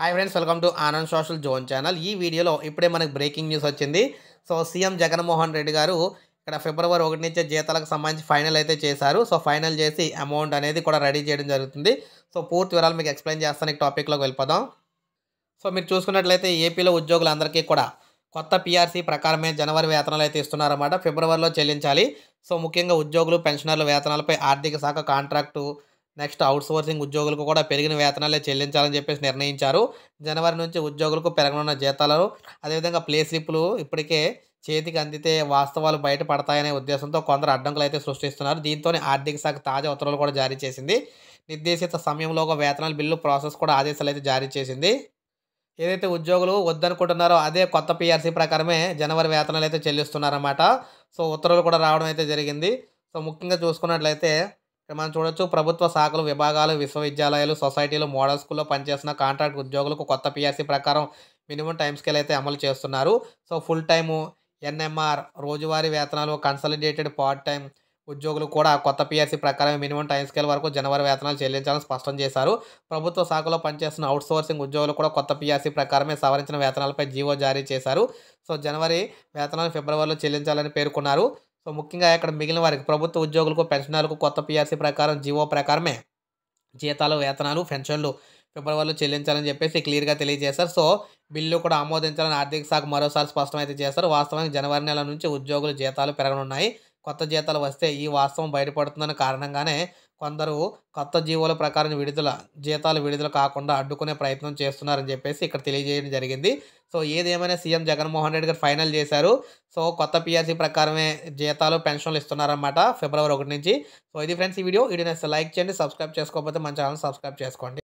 hi friends welcome to Anand social zone channel ఈ వీడియోలో ఇప్పుడే మనకు బ్రేకింగ్ న్యూస్ వచ్చింది సో సీఎం జగన్మోహన్ రెడ్డి గారు ఇక్కడ ఫిబ్రవరి ఒకటి నుంచే జీతాలకు సంబంధించి ఫైనల్ అయితే చేశారు సో ఫైనల్ చేసి అమౌంట్ అనేది కూడా రెడీ చేయడం జరుగుతుంది సో పూర్తి వివరాలు మీకు ఎక్స్ప్లెయిన్ చేస్తాను టాపిక్లోకి వెళ్ళిపోదాం సో మీరు చూసుకున్నట్లయితే ఏపీలో ఉద్యోగులందరికీ కూడా కొత్త పీఆర్సీ ప్రకారమే జనవరి వేతనాలు అయితే ఇస్తున్నారన్నమాట ఫిబ్రవరిలో చెల్లించాలి సో ముఖ్యంగా ఉద్యోగులు పెన్షనర్ల వేతనాలపై ఆర్థిక శాఖ కాంట్రాక్టు నెక్స్ట్ సోర్సింగ్ ఉద్యోగులకు కూడా పెరిగిన వేతనాలే చెల్లించాలని చెప్పేసి నిర్ణయించారు జనవరి నుంచి ఉద్యోగులకు పెరగనున్న జీతాలను అదేవిధంగా ప్లే స్లిప్లు ఇప్పటికే చేతికి అందితే వాస్తవాలు బయటపడతాయనే ఉద్దేశంతో కొందరు అడ్డంకులు అయితే సృష్టిస్తున్నారు దీంతో ఆర్థిక శాఖ తాజా ఉత్తర్వులు కూడా జారీ చేసింది నిర్దేశిత ఒక వేతనాల బిల్లు ప్రాసెస్ కూడా ఆదేశాలు అయితే జారీ చేసింది ఏదైతే ఉద్యోగులు వద్దనుకుంటున్నారో అదే కొత్త పీఆర్సీ ప్రకారమే జనవరి వేతనాలు అయితే చెల్లిస్తున్నారన్నమాట సో ఉత్తర్వులు కూడా రావడం అయితే జరిగింది సో ముఖ్యంగా చూసుకున్నట్లయితే ఇక్కడ మనం చూడొచ్చు ప్రభుత్వ శాఖలు విభాగాలు విశ్వవిద్యాలయాలు సొసైటీలు మోడల్ స్కూల్లో పనిచేసిన కాంట్రాక్ట్ ఉద్యోగులకు కొత్త పిఎస్సీ ప్రకారం మినిమం టైం స్కేల్ అయితే అమలు చేస్తున్నారు సో ఫుల్ టైము ఎన్ఎంఆర్ రోజువారీ వేతనాలు కన్సలిడేటెడ్ పార్ట్ టైం ఉద్యోగులు కూడా కొత్త పిఆర్సీ ప్రకారం మినిమం టైం స్కేల్ వరకు జనవరి వేతనాలు చెల్లించాలని స్పష్టం చేశారు ప్రభుత్వ శాఖలో పనిచేస్తున్న అవుట్సోర్సింగ్ ఉద్యోగులు కూడా కొత్త పిఆర్సీ ప్రకారమే సవరించిన వేతనాలపై జీవో జారీ చేశారు సో జనవరి వేతనాలు ఫిబ్రవరిలో చెల్లించాలని పేర్కొన్నారు సో ముఖ్యంగా ఇక్కడ మిగిలిన వారికి ప్రభుత్వ ఉద్యోగులకు పెన్షనర్లకు కొత్త పీఆర్సీ ప్రకారం జీవో ప్రకారమే జీతాలు వేతనాలు పెన్షన్లు ఫిబ్రవరిలో చెల్లించాలని చెప్పేసి క్లియర్గా తెలియజేశారు సో బిల్లు కూడా ఆమోదించాలని ఆర్థిక శాఖ మరోసారి స్పష్టమైతే చేశారు వాస్తవానికి జనవరి నెల నుంచి ఉద్యోగుల జీతాలు పెరగనున్నాయి కొత్త జీతాలు వస్తే ఈ వాస్తవం బయటపడుతుందన్న కారణంగానే కొందరు కొత్త జీవోల ప్రకారం విడుదల జీతాలు విడుదల కాకుండా అడ్డుకునే ప్రయత్నం చేస్తున్నారని చెప్పేసి ఇక్కడ తెలియజేయడం జరిగింది సో ఏదేమైనా సీఎం జగన్మోహన్ రెడ్డి గారు ఫైనల్ చేశారు సో కొత్త పిఆర్సీ ప్రకారమే జీతాలు పెన్షన్లు ఇస్తున్నారన్నమాట ఫిబ్రవరి ఒకటి నుంచి సో ఇది ఫ్రెండ్స్ ఈ వీడియో ఇది లైక్ చేయండి సబ్స్క్రైబ్ చేసుకోకపోతే మంచి ఛానల్ సబ్స్క్రైబ్ చేసుకోండి